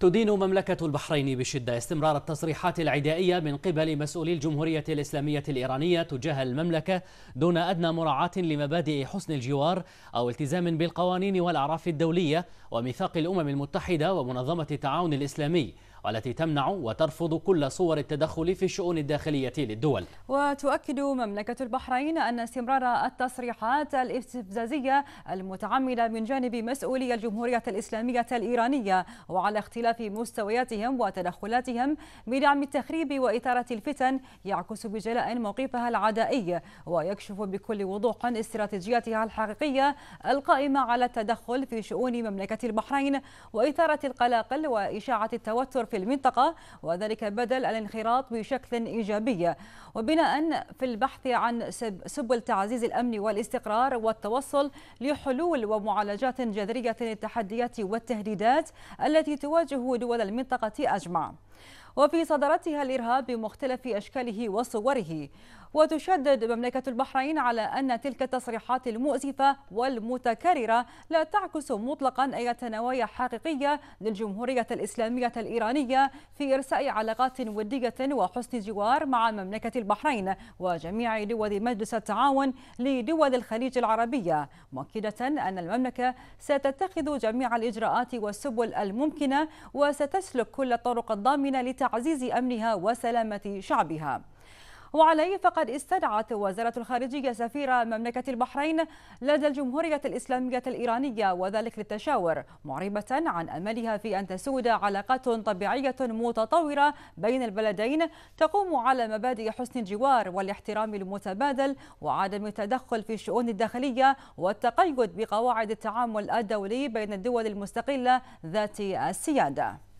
تدين مملكة البحرين بشدة استمرار التصريحات العدائية من قبل مسؤولي الجمهورية الإسلامية الإيرانية تجاه المملكة دون أدنى مراعاة لمبادئ حسن الجوار أو التزام بالقوانين والأعراف الدولية وميثاق الأمم المتحدة ومنظمة التعاون الإسلامي والتي تمنع وترفض كل صور التدخل في الشؤون الداخلية للدول وتؤكد مملكة البحرين أن استمرار التصريحات الاستفزازية المتعمدة من جانب مسؤولي الجمهورية الإسلامية الإيرانية وعلى اختلاف مستوياتهم وتدخلاتهم بدعم التخريب وإثارة الفتن يعكس بجلاء موقفها العدائي ويكشف بكل وضوح استراتيجيتها الحقيقية القائمة على التدخل في شؤون مملكة البحرين وإثارة القلاقل وإشاعة التوتر في في المنطقة وذلك بدل الانخراط بشكل إيجابي وبناء في البحث عن سبل تعزيز الأمن والاستقرار والتوصل لحلول ومعالجات جذرية للتحديات والتهديدات التي تواجه دول المنطقة أجمع وفي صدرتها الإرهاب بمختلف أشكاله وصوره وتشدد مملكة البحرين على أن تلك التصريحات المؤسفة والمتكررة لا تعكس مطلقا أي نوايا حقيقية للجمهورية الإسلامية الإيرانية في إرساء علاقات ودية وحسن جوار مع مملكة البحرين وجميع دول مجلس التعاون لدول الخليج العربية مؤكدة أن المملكة ستتخذ جميع الإجراءات والسبل الممكنة وستسلك كل الطرق الضامنة الآمنة لتعزيز أمنها وسلامة شعبها وعليه فقد استدعت وزارة الخارجية سفير مملكة البحرين لدى الجمهورية الإسلامية الإيرانية وذلك للتشاور معربة عن أملها في أن تسود علاقات طبيعية متطورة بين البلدين تقوم على مبادئ حسن الجوار والاحترام المتبادل وعدم التدخل في الشؤون الداخلية والتقيد بقواعد التعامل الدولي بين الدول المستقلة ذات السيادة